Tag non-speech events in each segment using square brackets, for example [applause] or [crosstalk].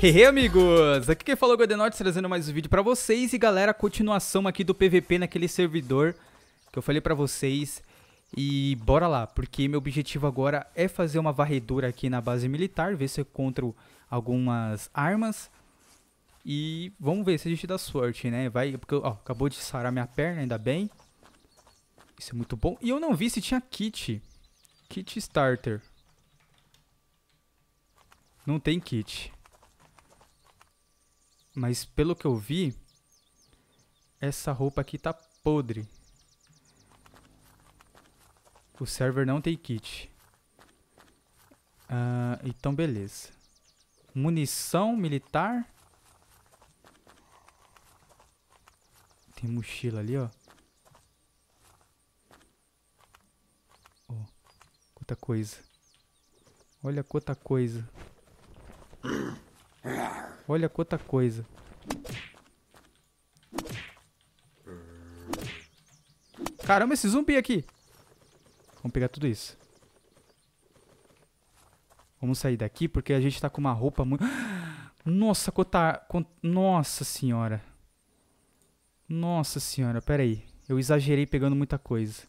Hey amigos, aqui quem falou é Godenotes trazendo mais um vídeo pra vocês e galera, continuação aqui do PVP naquele servidor que eu falei pra vocês e bora lá, porque meu objetivo agora é fazer uma varredura aqui na base militar, ver se eu encontro algumas armas e vamos ver se a gente dá sorte, né, vai, porque ó, acabou de sarar minha perna, ainda bem, isso é muito bom, e eu não vi se tinha kit, kit starter, não tem kit. Mas pelo que eu vi, essa roupa aqui tá podre. O server não tem kit. Uh, então, beleza. Munição militar. Tem mochila ali, ó. Oh, quanta coisa. Olha quanta coisa. Olha quanta coisa. Caramba, esse zumbi aqui. Vamos pegar tudo isso. Vamos sair daqui porque a gente tá com uma roupa muito... Nossa, quanta... Nossa senhora. Nossa senhora, pera aí. Eu exagerei pegando muita coisa.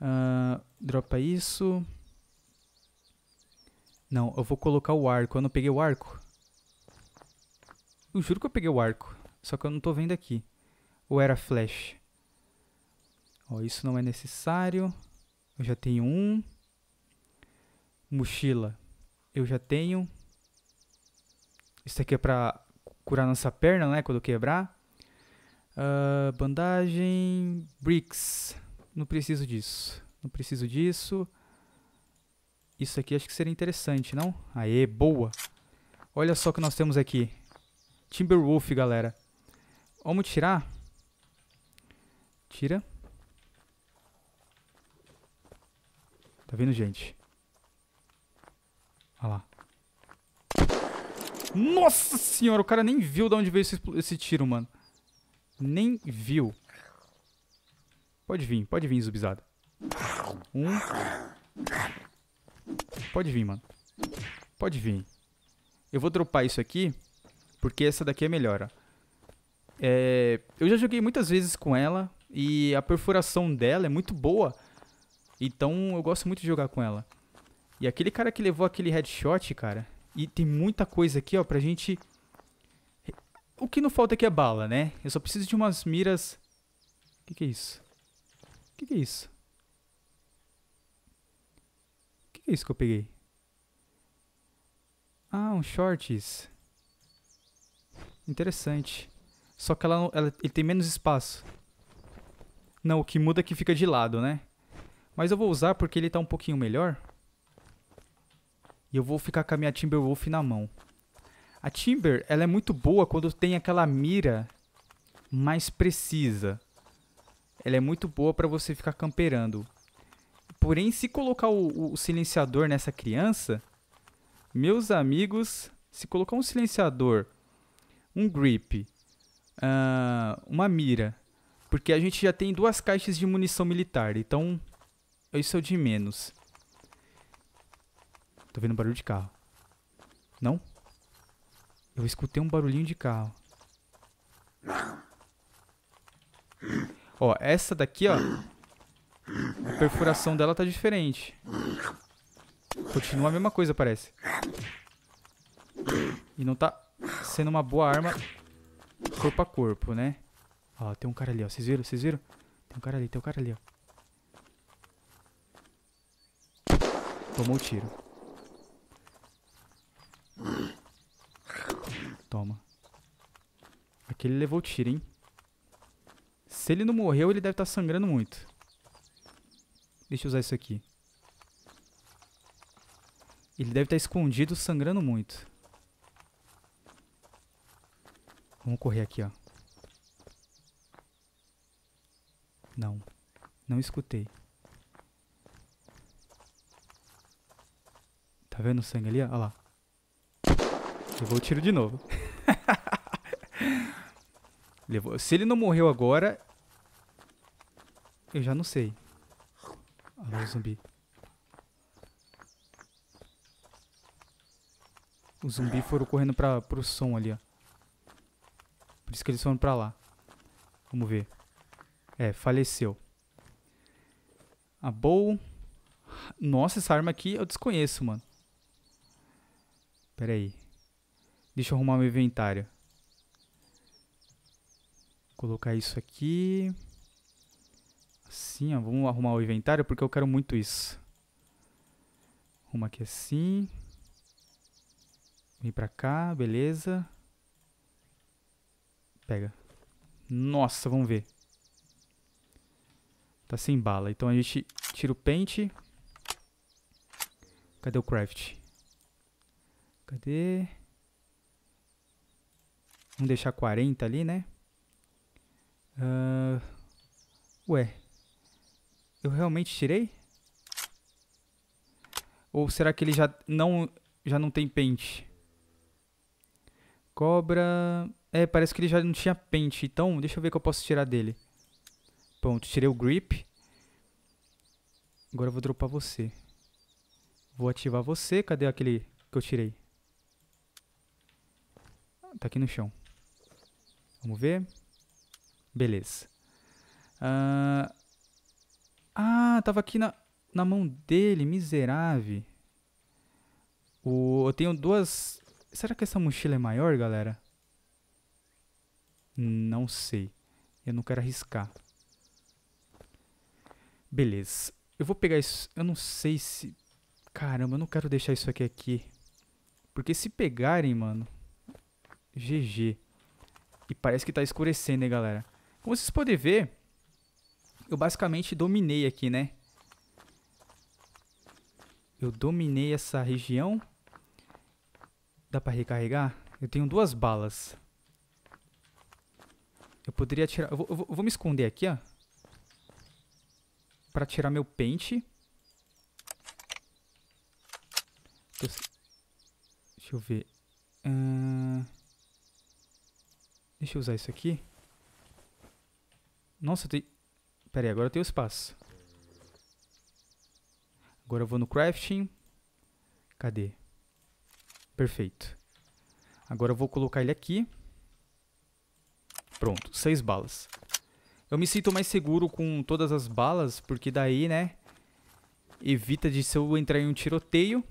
Uh, dropa isso. Não, eu vou colocar o arco. Eu não peguei o arco? Eu juro que eu peguei o arco. Só que eu não tô vendo aqui. Ou era flash? Ó, isso não é necessário. Eu já tenho um. Mochila. Eu já tenho. Isso aqui é pra curar nossa perna, né? Quando quebrar. Uh, bandagem. Bricks. Não preciso disso. Não preciso disso. Isso aqui acho que seria interessante, não? Aê, boa. Olha só o que nós temos aqui. Timberwolf, galera. Vamos tirar? Tira. Tá vendo, gente? Olha lá. Nossa senhora, o cara nem viu de onde veio esse, esse tiro, mano. Nem viu. Pode vir, pode vir, zubizada. Um. Pode vir, mano. Pode vir. Eu vou dropar isso aqui porque essa daqui é melhor. É, eu já joguei muitas vezes com ela e a perfuração dela é muito boa, então eu gosto muito de jogar com ela. E aquele cara que levou aquele headshot, cara, e tem muita coisa aqui, ó, pra gente... O que não falta aqui é bala, né? Eu só preciso de umas miras... O que, que é isso? O que, que é isso? O que, que é isso que eu peguei? Ah, um shorts. Interessante. Só que ela, ela, ele tem menos espaço. Não, o que muda é que fica de lado, né? Mas eu vou usar porque ele tá um pouquinho melhor. E eu vou ficar com a minha Timberwolf na mão. A Timber, ela é muito boa quando tem aquela mira mais precisa. Ela é muito boa para você ficar camperando. Porém, se colocar o, o silenciador nessa criança, meus amigos, se colocar um silenciador um grip, uh, uma mira. Porque a gente já tem duas caixas de munição militar, então isso é o de menos. Tô vendo um barulho de carro. Não? Eu escutei um barulhinho de carro. Ó, essa daqui, ó. A perfuração dela tá diferente. Continua a mesma coisa, parece. E não tá sendo uma boa arma corpo a corpo, né? Ó, tem um cara ali, ó. Vocês viram? Vocês viram? Tem um cara ali, tem um cara ali, ó. Tomou o tiro. Toma. Aqui ele levou o tiro, hein? Se ele não morreu, ele deve estar tá sangrando muito. Deixa eu usar isso aqui. Ele deve estar tá escondido, sangrando muito. Vamos correr aqui, ó. Não. Não escutei. Tá vendo o sangue ali? Olha lá. Levou o tiro de novo. [laughs] Levou. Se ele não morreu agora... Eu já não sei. Olha lá o zumbi. Os zumbis foram correndo pra, pro som ali, ó. Por isso que eles foram pra lá. Vamos ver. É, faleceu. A Bow. Nossa, essa arma aqui eu desconheço, mano. Pera aí. Deixa eu arrumar meu inventário. Colocar isso aqui. Assim, ó. Vamos arrumar o inventário porque eu quero muito isso. Arruma aqui assim. Vem pra cá, beleza. Beleza pega. Nossa, vamos ver. Tá sem bala. Então a gente tira o pente. Cadê o craft? Cadê? Vamos deixar 40 ali, né? Uh, ué. Eu realmente tirei? Ou será que ele já não, já não tem pente? Cobra... É, parece que ele já não tinha pente. Então, deixa eu ver o que eu posso tirar dele. Pronto, tirei o grip. Agora eu vou dropar você. Vou ativar você. Cadê aquele que eu tirei? Ah, tá aqui no chão. Vamos ver. Beleza. Ah, ah tava aqui na, na mão dele, miserável. O, eu tenho duas... Será que essa mochila é maior, galera? Não sei. Eu não quero arriscar. Beleza. Eu vou pegar isso. Eu não sei se. Caramba, eu não quero deixar isso aqui aqui. Porque se pegarem, mano. GG. E parece que tá escurecendo, hein, galera. Como vocês podem ver, eu basicamente dominei aqui, né? Eu dominei essa região. Dá pra recarregar? Eu tenho duas balas. Eu poderia tirar... Eu vou, eu vou, me esconder aqui, ó. Pra tirar meu pente. Deixa eu ver. Deixa eu usar isso aqui. Nossa, eu tenho... Pera aí, agora eu tenho espaço. Agora eu vou no crafting. Cadê? Perfeito. Agora eu vou colocar ele aqui. Pronto, seis balas. Eu me sinto mais seguro com todas as balas, porque daí, né, evita de se eu entrar em um tiroteio,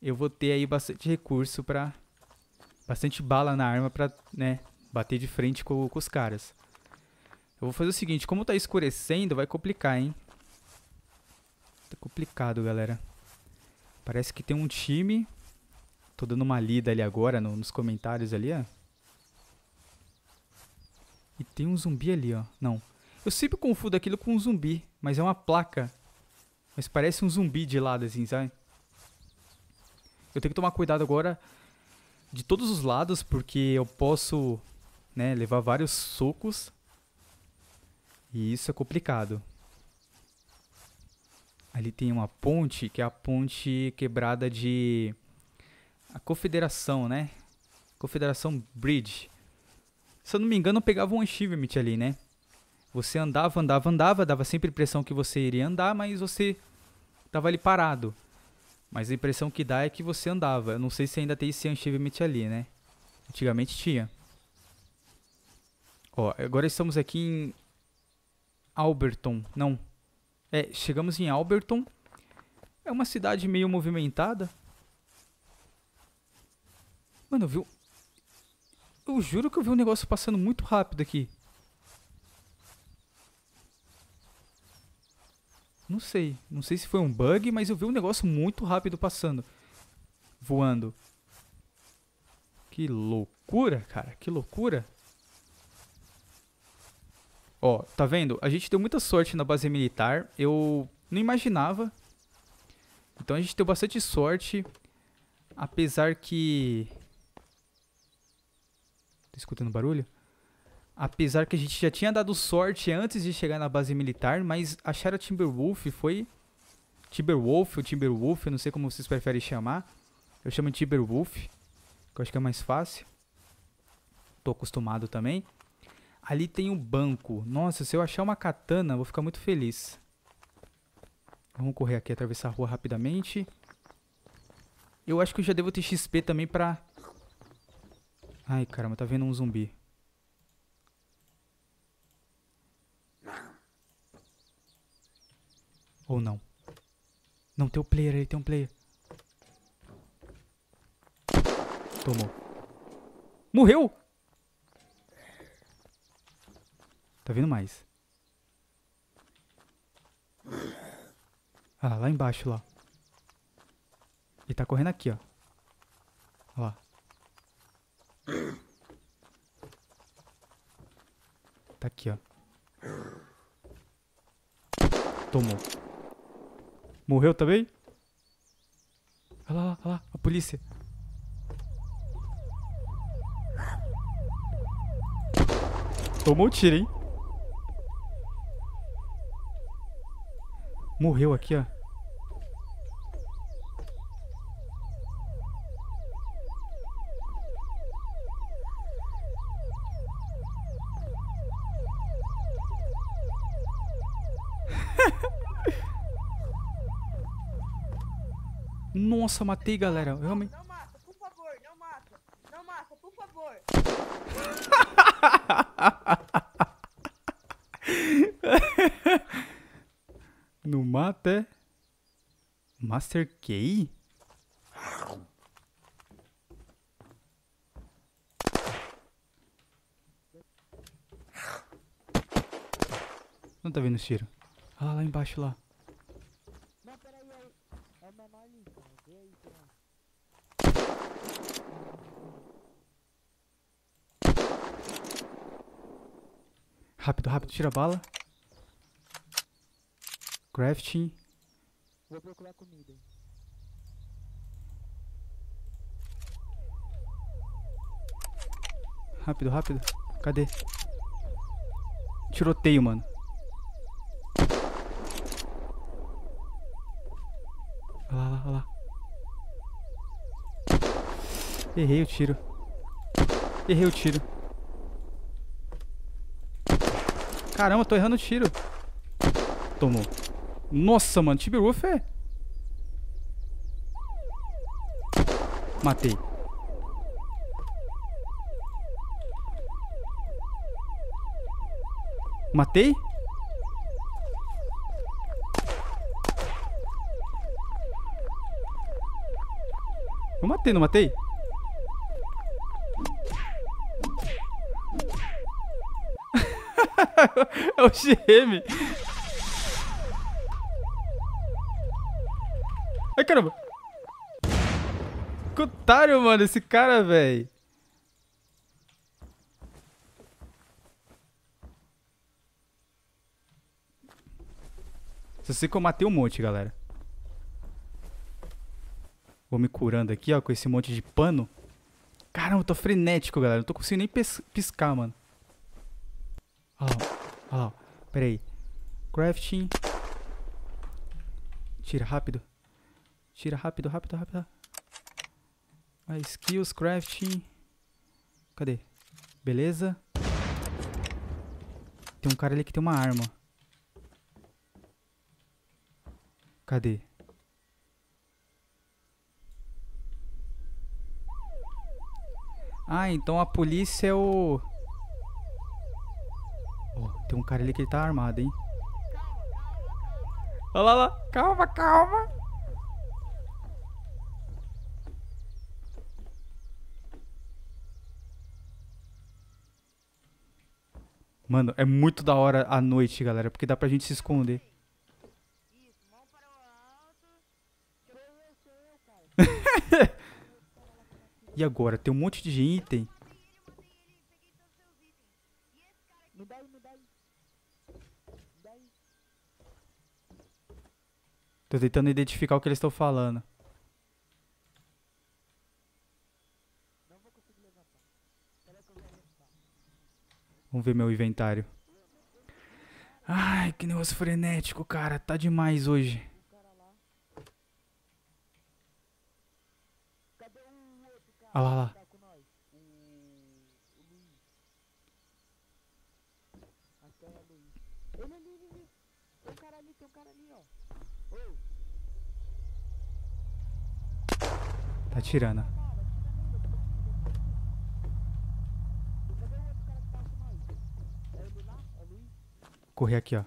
eu vou ter aí bastante recurso para bastante bala na arma para, né, bater de frente com, com os caras. Eu vou fazer o seguinte, como tá escurecendo, vai complicar, hein? Tá complicado, galera. Parece que tem um time. Tô dando uma lida ali agora no, nos comentários ali, ó. E tem um zumbi ali, ó. Não. Eu sempre confundo aquilo com um zumbi, mas é uma placa. Mas parece um zumbi de lado, assim, sabe? Eu tenho que tomar cuidado agora de todos os lados, porque eu posso né, levar vários socos. E isso é complicado. Ali tem uma ponte, que é a ponte quebrada de... A Confederação, né? Confederação Bridge se eu não me engano, pegava um achievement ali, né? Você andava, andava, andava, dava sempre a impressão que você iria andar, mas você tava ali parado. Mas a impressão que dá é que você andava. Eu não sei se ainda tem esse achievement ali, né? Antigamente tinha. Ó, agora estamos aqui em Alberton. Não. É, chegamos em Alberton. É uma cidade meio movimentada. Mano, viu? Eu juro que eu vi um negócio passando muito rápido aqui. Não sei. Não sei se foi um bug, mas eu vi um negócio muito rápido passando. Voando. Que loucura, cara. Que loucura. Ó, tá vendo? A gente deu muita sorte na base militar. Eu não imaginava. Então a gente deu bastante sorte. Apesar que escutando barulho? Apesar que a gente já tinha dado sorte antes de chegar na base militar, mas achar a Timberwolf foi... Timberwolf ou Timberwolf, eu não sei como vocês preferem chamar. Eu chamo de Timberwolf, que eu acho que é mais fácil. Tô acostumado também. Ali tem um banco. Nossa, se eu achar uma katana, vou ficar muito feliz. Vamos correr aqui, atravessar a rua rapidamente. Eu acho que eu já devo ter XP também pra Ai, caramba, tá vendo um zumbi. Ou não. Não, tem um player aí, tem um player. Tomou. Morreu! Tá vendo mais. Ah, lá embaixo, lá. E tá correndo aqui, ó. Tá aqui, ó. Tomou. Morreu também? Olha lá, olha lá, a polícia. Tomou tiro, hein? Morreu aqui, ó. Nossa, matei, galera. Não, Realmente... não mata, por favor, não mata. Não mata, por favor. [laughs] não mata, é? Master Key? Não tá vendo o tiro. Ah, lá embaixo, lá. Rápido, rápido, tira a bala. Crafting. Vou procurar comida. Rápido, rápido. Cadê? Tiroteio, mano. Olha lá, olha lá. Errei o tiro. Errei o tiro. Caramba, tô errando o tiro. Tomou. Nossa, mano, Tibiruf é... Matei. Matei? Eu matei, não matei? [laughs] é o GM. Ai, caramba. Que otário, mano, esse cara, velho. Só sei que eu matei um monte, galera. Vou me curando aqui, ó, com esse monte de pano. Caramba, eu tô frenético, galera. Eu não tô conseguindo nem piscar, mano. Olha lá, olha lá. Pera aí. Crafting. Tira rápido. Tira rápido, rápido, rápido. Mais skills, crafting. Cadê? Beleza. Tem um cara ali que tem uma arma. Cadê? Ah, então a polícia é o... Tem um cara ali que ele tá armado, hein? Olha lá, lá. Calma, calma. Mano, é muito da hora a noite, galera, porque dá pra gente se esconder. [laughs] e agora? Tem um monte de item. Tô tentando identificar o que eles estão falando. Vamos ver meu inventário. Ai, que negócio frenético, cara. Tá demais hoje. Olha lá, lá. Tá tirando. Correr aqui, ó.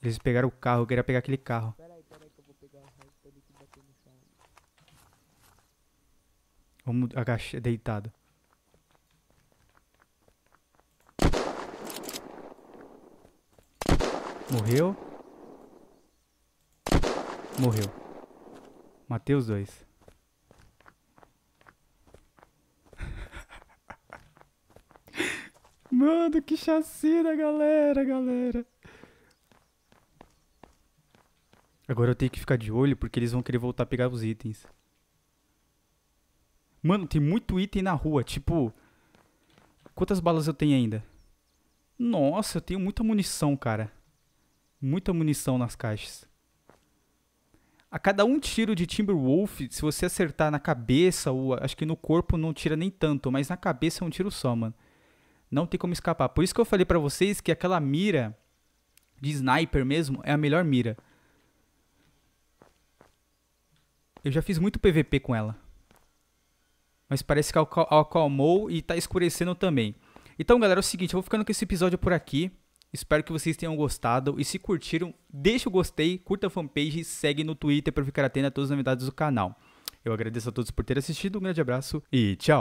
Eles pegaram o carro, eu queria pegar aquele carro. Vamos agachar, deitado. Morreu. Morreu. Matei os dois. [laughs] Mano, que chacina, galera, galera. Agora eu tenho que ficar de olho porque eles vão querer voltar a pegar os itens. Mano, tem muito item na rua. Tipo, quantas balas eu tenho ainda? Nossa, eu tenho muita munição, cara. Muita munição nas caixas. A cada um tiro de Timberwolf, se você acertar na cabeça, ou acho que no corpo não tira nem tanto, mas na cabeça é um tiro só, mano. Não tem como escapar. Por isso que eu falei para vocês que aquela mira de sniper mesmo é a melhor mira. Eu já fiz muito PVP com ela. Mas parece que acalmou e tá escurecendo também. Então, galera, é o seguinte, eu vou ficando com esse episódio por aqui. Espero que vocês tenham gostado e se curtiram, deixa o gostei, curta a fanpage e segue no Twitter para ficar atento a todas as novidades do canal. Eu agradeço a todos por terem assistido, um grande abraço e tchau!